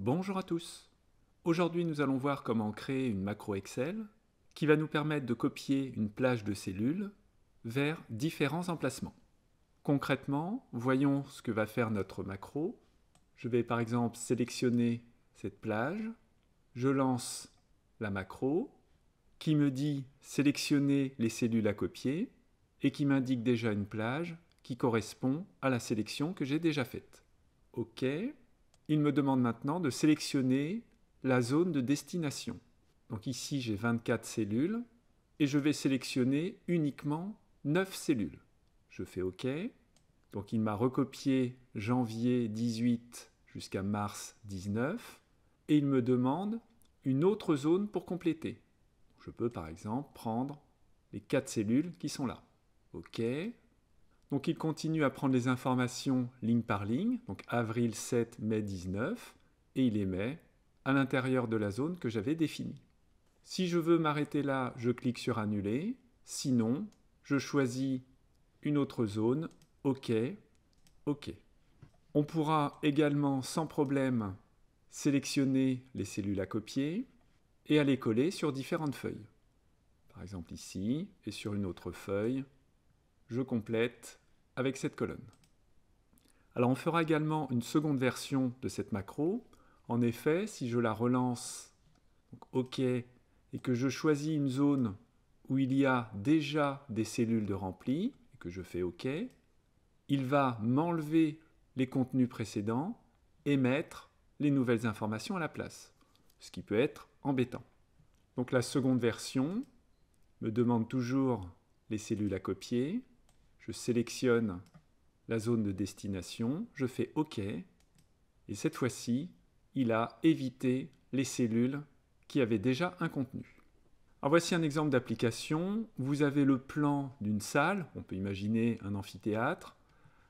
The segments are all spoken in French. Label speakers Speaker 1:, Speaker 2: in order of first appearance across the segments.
Speaker 1: Bonjour à tous Aujourd'hui nous allons voir comment créer une macro Excel qui va nous permettre de copier une plage de cellules vers différents emplacements. Concrètement, voyons ce que va faire notre macro. Je vais par exemple sélectionner cette plage, je lance la macro qui me dit sélectionner les cellules à copier et qui m'indique déjà une plage qui correspond à la sélection que j'ai déjà faite. OK, il me demande maintenant de sélectionner la zone de destination. Donc ici, j'ai 24 cellules et je vais sélectionner uniquement 9 cellules. Je fais OK. Donc il m'a recopié janvier 18 jusqu'à mars 19 et il me demande une autre zone pour compléter. Je peux par exemple prendre les 4 cellules qui sont là. OK. Donc il continue à prendre les informations ligne par ligne, donc avril 7, mai 19, et il les met à l'intérieur de la zone que j'avais définie. Si je veux m'arrêter là, je clique sur Annuler. Sinon, je choisis une autre zone. OK, OK. On pourra également sans problème sélectionner les cellules à copier et à les coller sur différentes feuilles. Par exemple ici et sur une autre feuille je complète avec cette colonne. Alors on fera également une seconde version de cette macro. En effet, si je la relance, OK, et que je choisis une zone où il y a déjà des cellules de rempli, et que je fais OK, il va m'enlever les contenus précédents et mettre les nouvelles informations à la place, ce qui peut être embêtant. Donc la seconde version me demande toujours les cellules à copier, je sélectionne la zone de destination, je fais OK, et cette fois-ci, il a évité les cellules qui avaient déjà un contenu. voici un exemple d'application. Vous avez le plan d'une salle, on peut imaginer un amphithéâtre,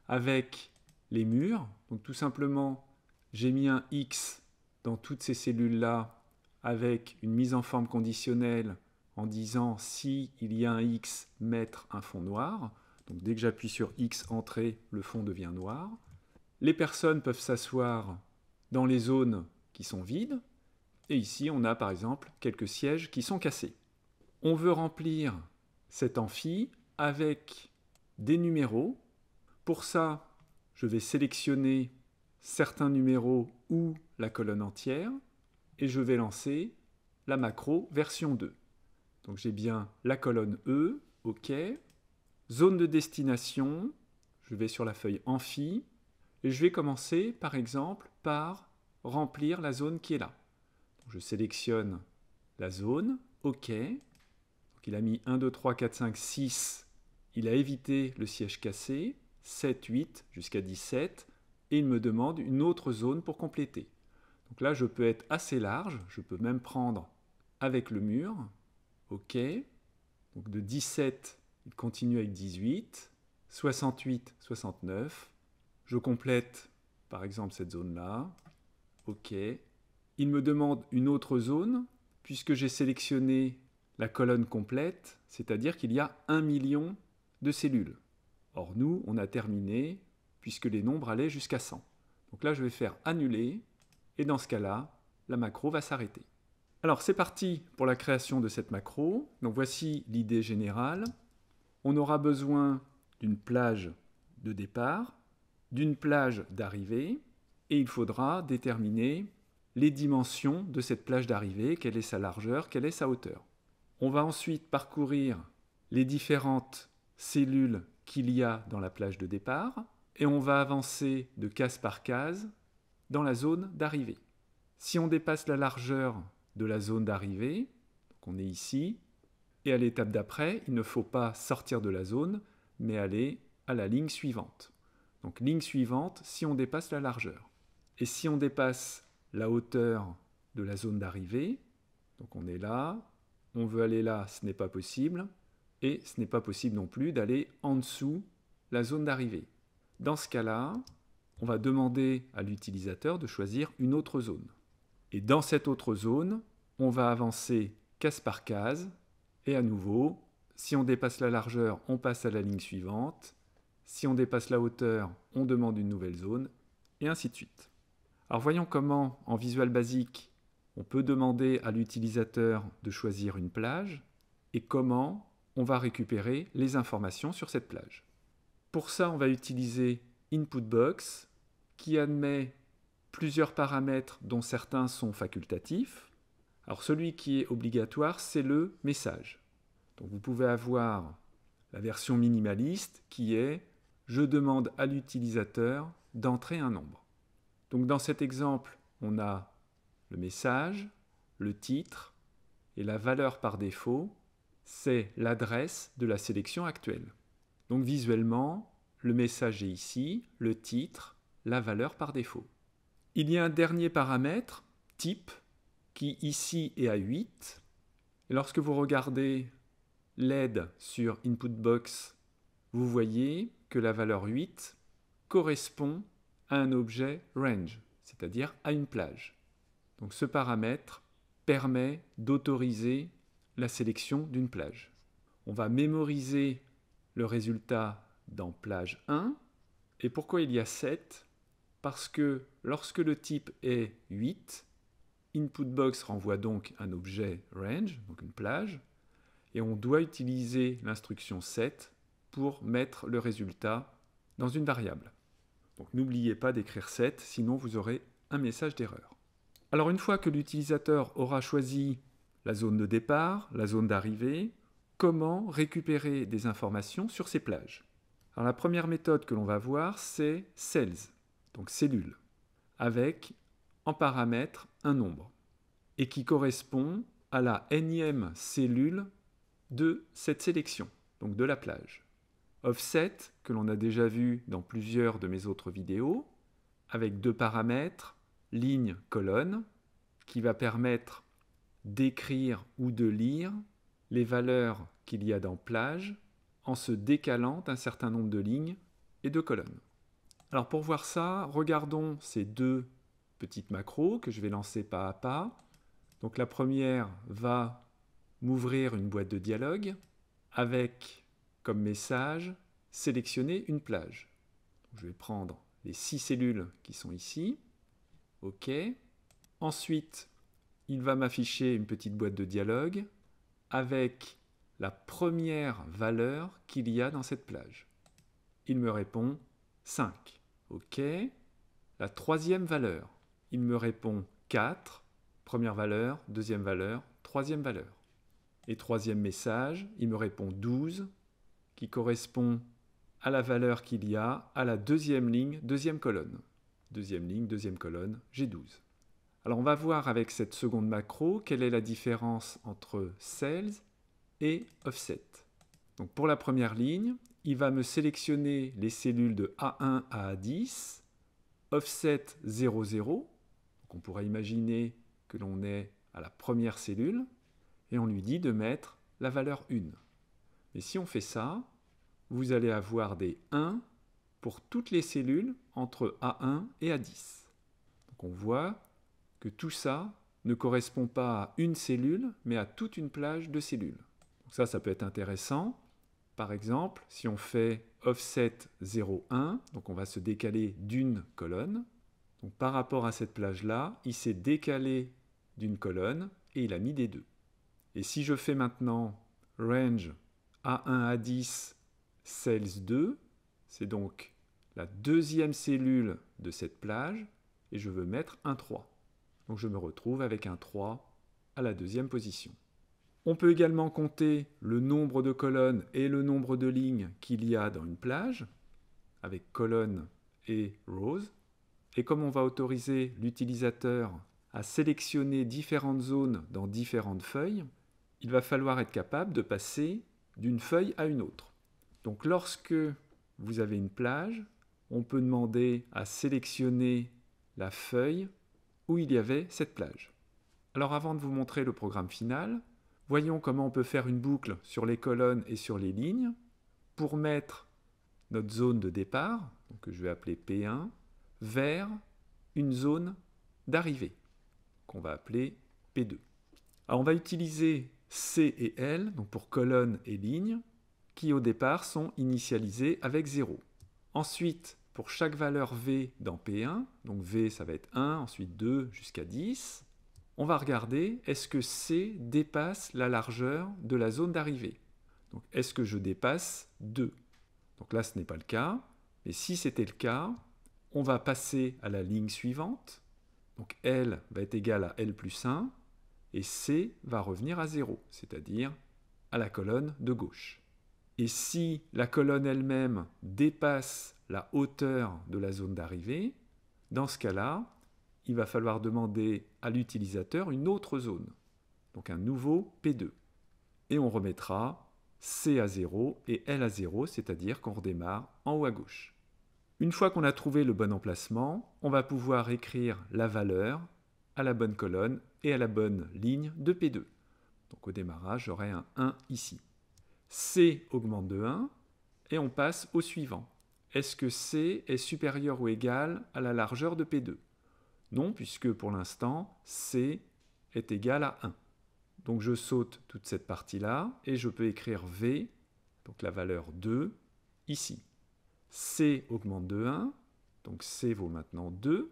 Speaker 1: avec les murs. Donc tout simplement, j'ai mis un X dans toutes ces cellules-là avec une mise en forme conditionnelle en disant si il y a un X, mettre un fond noir. Donc dès que j'appuie sur X entrée, le fond devient noir. Les personnes peuvent s'asseoir dans les zones qui sont vides. Et ici, on a par exemple quelques sièges qui sont cassés. On veut remplir cet amphi avec des numéros. Pour ça, je vais sélectionner certains numéros ou la colonne entière et je vais lancer la macro version 2. Donc j'ai bien la colonne E, OK, Zone de destination, je vais sur la feuille Amphi, et je vais commencer par exemple par remplir la zone qui est là. je sélectionne la zone, OK. Donc, il a mis 1, 2, 3, 4, 5, 6. Il a évité le siège cassé, 7, 8 jusqu'à 17. Et il me demande une autre zone pour compléter. Donc là, je peux être assez large. Je peux même prendre avec le mur. OK. Donc de 17 il continue avec 18, 68, 69. Je complète par exemple cette zone-là. OK. Il me demande une autre zone, puisque j'ai sélectionné la colonne complète, c'est-à-dire qu'il y a un million de cellules. Or nous, on a terminé, puisque les nombres allaient jusqu'à 100. Donc là, je vais faire annuler, et dans ce cas-là, la macro va s'arrêter. Alors c'est parti pour la création de cette macro. Donc voici l'idée générale on aura besoin d'une plage de départ, d'une plage d'arrivée, et il faudra déterminer les dimensions de cette plage d'arrivée, quelle est sa largeur, quelle est sa hauteur. On va ensuite parcourir les différentes cellules qu'il y a dans la plage de départ, et on va avancer de case par case dans la zone d'arrivée. Si on dépasse la largeur de la zone d'arrivée, on est ici, et à l'étape d'après, il ne faut pas sortir de la zone, mais aller à la ligne suivante. Donc ligne suivante si on dépasse la largeur. Et si on dépasse la hauteur de la zone d'arrivée, donc on est là, on veut aller là, ce n'est pas possible, et ce n'est pas possible non plus d'aller en dessous la zone d'arrivée. Dans ce cas-là, on va demander à l'utilisateur de choisir une autre zone. Et dans cette autre zone, on va avancer case par case et à nouveau, si on dépasse la largeur, on passe à la ligne suivante. Si on dépasse la hauteur, on demande une nouvelle zone, et ainsi de suite. Alors voyons comment, en visual basique, on peut demander à l'utilisateur de choisir une plage et comment on va récupérer les informations sur cette plage. Pour ça, on va utiliser InputBox qui admet plusieurs paramètres dont certains sont facultatifs, alors celui qui est obligatoire, c'est le message. Donc vous pouvez avoir la version minimaliste qui est je demande à l'utilisateur d'entrer un nombre. Donc dans cet exemple, on a le message, le titre et la valeur par défaut, c'est l'adresse de la sélection actuelle. Donc visuellement, le message est ici, le titre, la valeur par défaut. Il y a un dernier paramètre, type, qui ici est à 8. Et lorsque vous regardez l'aide sur INPUT BOX vous voyez que la valeur 8 correspond à un objet range, c'est-à-dire à une plage. Donc ce paramètre permet d'autoriser la sélection d'une plage. On va mémoriser le résultat dans plage 1. Et pourquoi il y a 7 Parce que lorsque le type est 8, InputBox renvoie donc un objet range, donc une plage, et on doit utiliser l'instruction set pour mettre le résultat dans une variable. Donc n'oubliez pas d'écrire set, sinon vous aurez un message d'erreur. Alors une fois que l'utilisateur aura choisi la zone de départ, la zone d'arrivée, comment récupérer des informations sur ces plages Alors la première méthode que l'on va voir, c'est cells, donc cellules, avec paramètre un nombre et qui correspond à la énième cellule de cette sélection, donc de la plage. Offset, que l'on a déjà vu dans plusieurs de mes autres vidéos, avec deux paramètres, ligne, colonne, qui va permettre d'écrire ou de lire les valeurs qu'il y a dans plage en se décalant d'un certain nombre de lignes et de colonnes. Alors pour voir ça, regardons ces deux petite macro que je vais lancer pas à pas. Donc la première va m'ouvrir une boîte de dialogue avec comme message sélectionner une plage. je vais prendre les six cellules qui sont ici. OK. Ensuite, il va m'afficher une petite boîte de dialogue avec la première valeur qu'il y a dans cette plage. Il me répond 5. OK. La troisième valeur. Il me répond 4, première valeur, deuxième valeur, troisième valeur. Et troisième message, il me répond 12, qui correspond à la valeur qu'il y a à la deuxième ligne, deuxième colonne. Deuxième ligne, deuxième colonne, j'ai 12. Alors on va voir avec cette seconde macro quelle est la différence entre cells » et offset. Donc pour la première ligne, il va me sélectionner les cellules de A1 à A10, offset 00, on pourrait imaginer que l'on est à la première cellule, et on lui dit de mettre la valeur 1. Mais si on fait ça, vous allez avoir des 1 pour toutes les cellules entre A1 et A10. on voit que tout ça ne correspond pas à une cellule, mais à toute une plage de cellules. ça, ça peut être intéressant. Par exemple, si on fait offset 0,1, donc on va se décaler d'une colonne, donc par rapport à cette plage-là, il s'est décalé d'une colonne et il a mis des deux. Et si je fais maintenant range A1 à 10, cells 2, c'est donc la deuxième cellule de cette plage, et je veux mettre un 3. Donc je me retrouve avec un 3 à la deuxième position. On peut également compter le nombre de colonnes et le nombre de lignes qu'il y a dans une plage, avec colonnes et rows. Et comme on va autoriser l'utilisateur à sélectionner différentes zones dans différentes feuilles, il va falloir être capable de passer d'une feuille à une autre. Donc lorsque vous avez une plage, on peut demander à sélectionner la feuille où il y avait cette plage. Alors avant de vous montrer le programme final, voyons comment on peut faire une boucle sur les colonnes et sur les lignes pour mettre notre zone de départ, que je vais appeler P1, vers une zone d'arrivée qu'on va appeler P2. on va utiliser C et L, donc pour colonne et ligne, qui au départ sont initialisées avec 0. Ensuite, pour chaque valeur V dans P1, donc V ça va être 1, ensuite 2 jusqu'à 10, on va regarder est-ce que C dépasse la largeur de la zone d'arrivée. Donc est-ce que je dépasse 2 Donc là ce n'est pas le cas, mais si c'était le cas, on va passer à la ligne suivante. Donc L va être égal à L plus 1 et C va revenir à 0, c'est-à-dire à la colonne de gauche. Et si la colonne elle-même dépasse la hauteur de la zone d'arrivée, dans ce cas-là, il va falloir demander à l'utilisateur une autre zone, donc un nouveau P2. Et on remettra C à 0 et L à 0, c'est-à-dire qu'on redémarre en haut à gauche. Une fois qu'on a trouvé le bon emplacement, on va pouvoir écrire la valeur à la bonne colonne et à la bonne ligne de P2. Donc au démarrage, j'aurai un 1 ici. C augmente de 1 et on passe au suivant. Est-ce que C est supérieur ou égal à la largeur de P2 Non, puisque pour l'instant, C est égal à 1. Donc je saute toute cette partie-là et je peux écrire V, donc la valeur 2, ici. C augmente de 1, donc C vaut maintenant 2.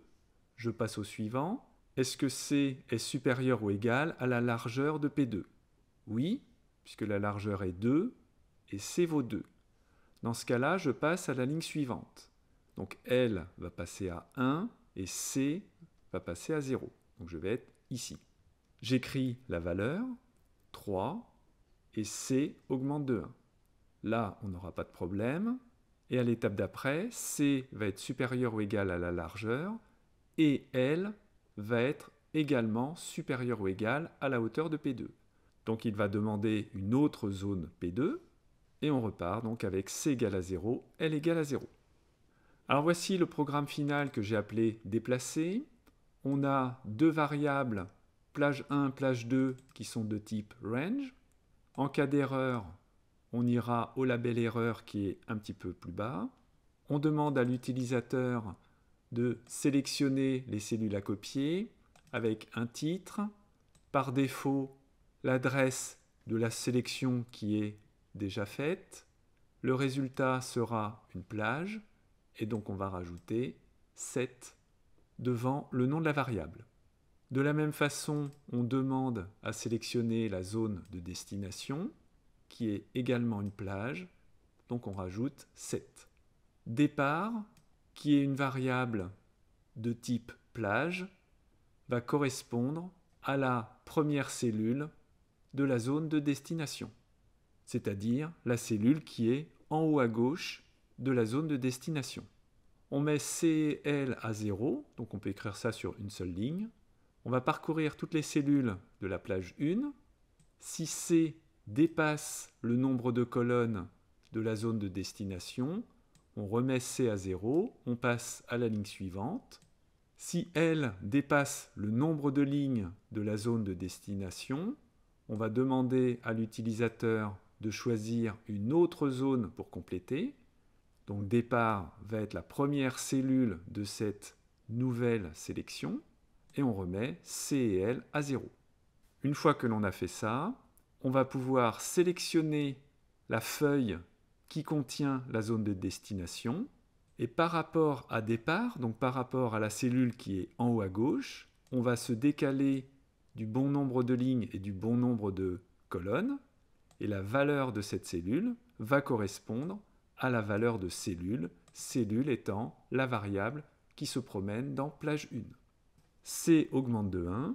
Speaker 1: Je passe au suivant. Est-ce que C est supérieur ou égal à la largeur de P2 Oui, puisque la largeur est 2 et C vaut 2. Dans ce cas-là, je passe à la ligne suivante. Donc L va passer à 1 et C va passer à 0. Donc je vais être ici. J'écris la valeur, 3, et C augmente de 1. Là, on n'aura pas de problème, et à l'étape d'après, C va être supérieur ou égal à la largeur, et L va être également supérieur ou égal à la hauteur de P2. Donc il va demander une autre zone P2, et on repart donc avec C égal à 0, L égale à 0. Alors voici le programme final que j'ai appelé déplacer. On a deux variables, plage 1, plage 2, qui sont de type range. En cas d'erreur, on ira au label erreur qui est un petit peu plus bas. On demande à l'utilisateur de sélectionner les cellules à copier avec un titre, par défaut l'adresse de la sélection qui est déjà faite. Le résultat sera une plage et donc on va rajouter 7 devant le nom de la variable. De la même façon, on demande à sélectionner la zone de destination qui est également une plage, donc on rajoute 7. Départ, qui est une variable de type plage, va correspondre à la première cellule de la zone de destination, c'est-à-dire la cellule qui est en haut à gauche de la zone de destination. On met CL à 0, donc on peut écrire ça sur une seule ligne. On va parcourir toutes les cellules de la plage 1. Si C dépasse le nombre de colonnes de la zone de destination, on remet C à 0, on passe à la ligne suivante. Si L dépasse le nombre de lignes de la zone de destination, on va demander à l'utilisateur de choisir une autre zone pour compléter. Donc départ va être la première cellule de cette nouvelle sélection et on remet C et L à 0. Une fois que l'on a fait ça, on va pouvoir sélectionner la feuille qui contient la zone de destination. Et par rapport à départ, donc par rapport à la cellule qui est en haut à gauche, on va se décaler du bon nombre de lignes et du bon nombre de colonnes. Et la valeur de cette cellule va correspondre à la valeur de cellule, cellule étant la variable qui se promène dans plage 1. C augmente de 1,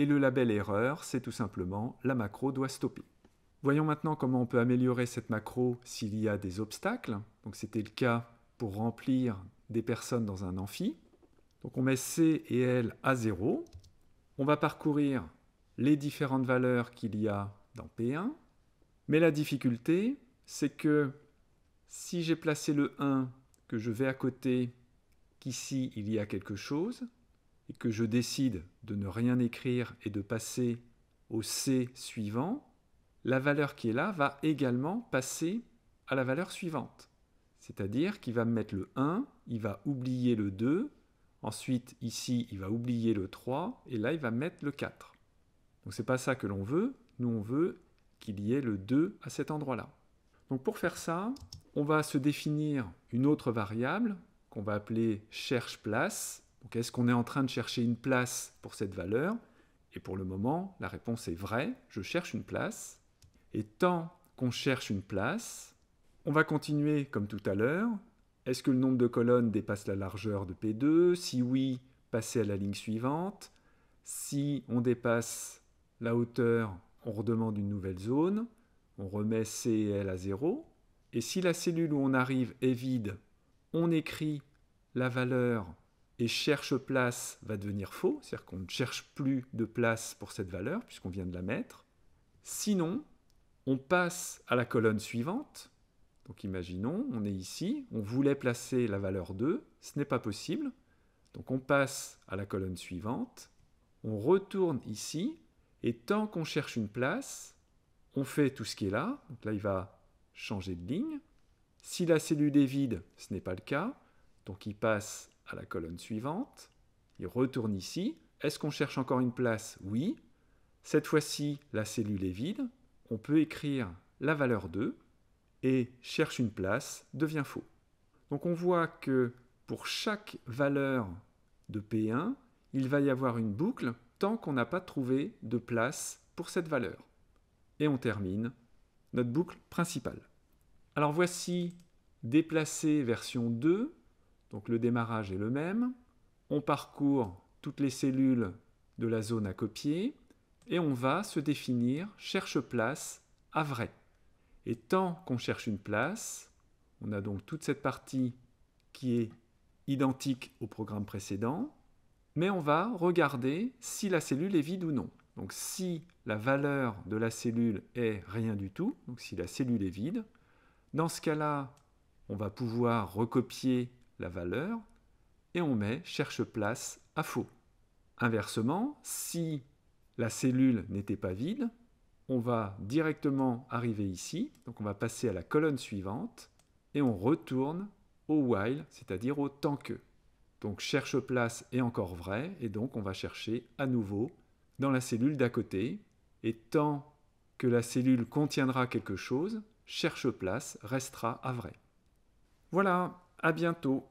Speaker 1: et le label erreur, c'est tout simplement la macro doit stopper. Voyons maintenant comment on peut améliorer cette macro s'il y a des obstacles. Donc c'était le cas pour remplir des personnes dans un amphi. Donc on met C et L à 0. On va parcourir les différentes valeurs qu'il y a dans P1. Mais la difficulté, c'est que si j'ai placé le 1 que je vais à côté, qu'ici il y a quelque chose, et que je décide de ne rien écrire et de passer au C suivant, la valeur qui est là va également passer à la valeur suivante. C'est-à-dire qu'il va mettre le 1, il va oublier le 2, ensuite ici il va oublier le 3, et là il va mettre le 4. Donc n'est pas ça que l'on veut, nous on veut qu'il y ait le 2 à cet endroit-là. Donc pour faire ça, on va se définir une autre variable qu'on va appeler cherche place donc est-ce qu'on est en train de chercher une place pour cette valeur Et pour le moment, la réponse est vraie, je cherche une place. Et tant qu'on cherche une place, on va continuer comme tout à l'heure. Est-ce que le nombre de colonnes dépasse la largeur de P2 Si oui, passer à la ligne suivante. Si on dépasse la hauteur, on redemande une nouvelle zone. On remet C et L à 0. Et si la cellule où on arrive est vide, on écrit la valeur et cherche place va devenir faux, c'est-à-dire qu'on ne cherche plus de place pour cette valeur puisqu'on vient de la mettre. Sinon, on passe à la colonne suivante. Donc imaginons, on est ici, on voulait placer la valeur 2, ce n'est pas possible. Donc on passe à la colonne suivante, on retourne ici, et tant qu'on cherche une place, on fait tout ce qui est là. Donc là, il va changer de ligne. Si la cellule est vide, ce n'est pas le cas. Donc il passe la colonne suivante. Il retourne ici. Est-ce qu'on cherche encore une place Oui. Cette fois-ci, la cellule est vide. On peut écrire la valeur 2 et cherche une place devient faux. Donc on voit que pour chaque valeur de P1, il va y avoir une boucle tant qu'on n'a pas trouvé de place pour cette valeur. Et on termine notre boucle principale. Alors voici déplacer version 2 donc le démarrage est le même. On parcourt toutes les cellules de la zone à copier et on va se définir cherche-place à vrai. Et tant qu'on cherche une place, on a donc toute cette partie qui est identique au programme précédent, mais on va regarder si la cellule est vide ou non. Donc si la valeur de la cellule est rien du tout, donc si la cellule est vide, dans ce cas-là, on va pouvoir recopier la valeur et on met cherche place à faux. Inversement, si la cellule n'était pas vide, on va directement arriver ici, donc on va passer à la colonne suivante et on retourne au while, c'est-à-dire au tant que. Donc cherche place est encore vrai et donc on va chercher à nouveau dans la cellule d'à côté et tant que la cellule contiendra quelque chose, cherche place restera à vrai. Voilà, à bientôt